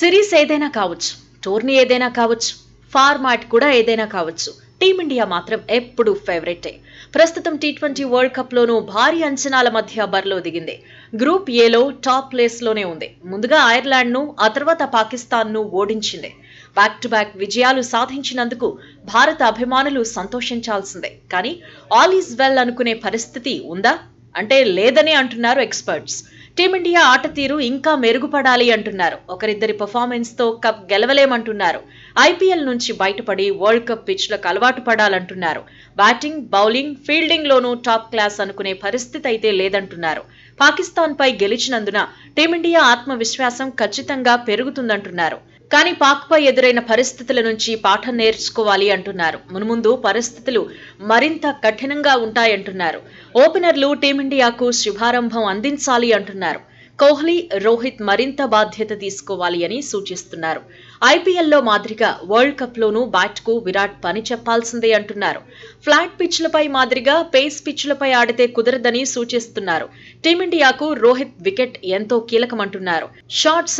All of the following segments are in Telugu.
సిరీస్ ఏదైనా కావచ్చు టోర్నీ ఏదైనా కావచ్చు ఫార్మాట్ కూడా ఏదైనా కావచ్చు టీమిండియా మాత్రం ఎప్పుడు ఫేవరెటే ప్రస్తుతం టీ ట్వంటీ వరల్డ్ కప్లోనూ భారీ అంచనాల మధ్య బరిలో దిగింది గ్రూప్ ఏలో టాప్ ప్లేస్లోనే ఉంది ముందుగా ఐర్లాండ్ను ఆ తర్వాత పాకిస్తాన్ను ఓడించింది బ్యాక్ టు బ్యాక్ విజయాలు సాధించినందుకు భారత అభిమానులు సంతోషించాల్సిందే కానీ ఆల్ ఈజ్ వెల్ అనుకునే పరిస్థితి ఉందా అంటే లేదని అంటున్నారు ఎక్స్పర్ట్స్ టీమిండియా ఆట తీరు ఇంకా మెరుగుపడాలి అంటున్నారు ఒకరిద్దరి తో కప్ గెలవలేమంటున్నారు ఐపీఎల్ నుంచి బయటపడి వరల్డ్ కప్ పిచ్లకు అలవాటు పడాలంటున్నారు బ్యాటింగ్ బౌలింగ్ ఫీల్డింగ్ లోనూ టాప్ క్లాస్ అనుకునే పరిస్థితి అయితే లేదంటున్నారు పాకిస్తాన్పై గెలిచినందున టీమిండియా ఆత్మవిశ్వాసం ఖచ్చితంగా పెరుగుతుందంటున్నారు కానీ పాక్పై ఎదురైన పరిస్థితుల నుంచి పాఠం నేర్చుకోవాలి అంటున్నారు మున్ముందు పరిస్థితులు మరింత కఠినంగా ఉంటాయంటున్నారు ఓపెనర్లు టీమిండియాకు శుభారంభం అందించాలి అంటున్నారు కోహ్లీ రోహిత్ మరింత బాధ్యత తీసుకోవాలి అని సూచిస్తున్నారు ఐపీఎల్లో మాదిరిగా వరల్డ్ కప్లోనూ బ్యాట్కు విరాట్ పని చెప్పాల్సిందే అంటున్నారు ఫ్లాట్ పిచ్లపై మాదిరిగా పేస్ పిచ్లపై ఆడితే కుదరదని సూచిస్తున్నారు టీమిండియాకు రోహిత్ వికెట్ ఎంతో కీలకమంటున్నారు షార్ట్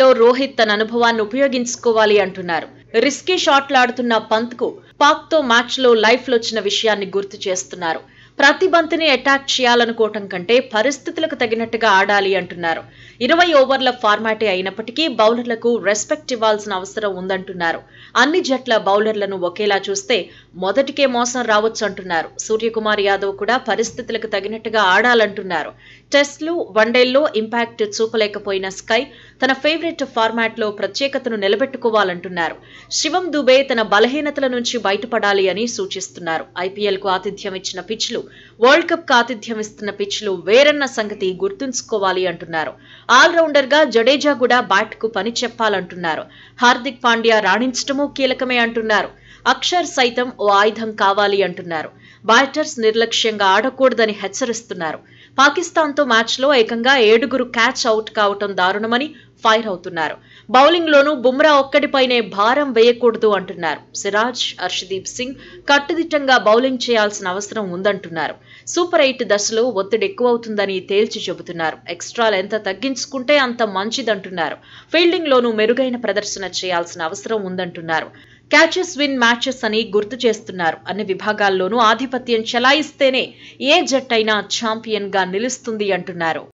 లో రోహిత్ తన అనుభవాన్ని ఉపయోగించుకోవాలి అంటున్నారు రిస్కీ షాట్లాడుతున్న పంత్కు పాక్తో మ్యాచ్లో లైఫ్లొచ్చిన విషయాన్ని గుర్తు చేస్తున్నారు ప్రతి బంతిని అటాక్ చేయాలనుకోవటం కంటే పరిస్థితులకు తగినట్టుగా ఆడాలి అంటున్నారు ఇరవై ఓవర్ల ఫార్మాటే అయినప్పటికీ బౌలర్లకు రెస్పెక్ట్ ఇవ్వాల్సిన అవసరం ఉందంటున్నారు అన్ని జట్ల బౌలర్లను ఒకేలా చూస్తే మొదటికే మోసం రావచ్చు అంటున్నారు సూర్యకుమార్ యాదవ్ కూడా పరిస్థితులకు తగినట్టుగా ఆడాలంటున్నారు టెస్ట్లు వన్డేల్లో ఇంపాక్ట్ చూపలేకపోయిన స్కై తన ఫేవరెట్ ఫార్మాట్లో ప్రత్యేకతను నిలబెట్టుకోవాలంటున్నారు శివం దుబే తన బలహీనతల నుంచి బయటపడాలి అని సూచిస్తున్నారు ఐపీఎల్కు ఆతిథ్యం ఇచ్చిన పిచ్లు వరల్డ్ కప్ కాతిథ్యం ఇస్తున్న పిచ్లు వేరన్న సంగతి గుర్తుంచుకోవాలి అంటున్నారు ఆల్రౌండర్ గా జడేజా కూడా బ్యాట్ కు పని చెప్పాలంటున్నారు హార్దిక్ పాండ్యా రాణించటమూ కీలకమే అంటున్నారు అక్షర్ సైతం ఓ ఆయుధం కావాలి అంటున్నారు బ్యాటర్స్ నిర్లక్ష్యంగా ఆడకూడదని హెచ్చరిస్తున్నారు పాకిస్తాన్తో మ్యాచ్లో ఏకంగా ఏడుగురు క్యాచ్ అవుట్ కావటం దారుణమని ఫైర్ అవుతున్నారు బౌలింగ్లోనూ బుమ్రా ఒక్కడిపైనే భారం వేయకూడదు అంటున్నారు సిరాజ్ హర్షదీప్ సింగ్ కట్టుదిట్టంగా బౌలింగ్ చేయాల్సిన అవసరం ఉందంటున్నారు సూపర్ ఎయిట్ దశలో ఒత్తిడి ఎక్కువవుతుందని తేల్చి చెబుతున్నారు ఎక్స్ట్రాలు ఎంత తగ్గించుకుంటే అంత మంచిదంటున్నారు లోను మెరుగైన ప్రదర్శన చేయాల్సిన అవసరం ఉందంటున్నారు క్యాచెస్ విన్ మ్యాచెస్ అని గుర్తు చేస్తున్నారు అన్ని విభాగాల్లోనూ ఆధిపత్యం చెలాయిస్తేనే ఏ జట్టైనా ఛాంపియన్గా నిలుస్తుంది అంటున్నారు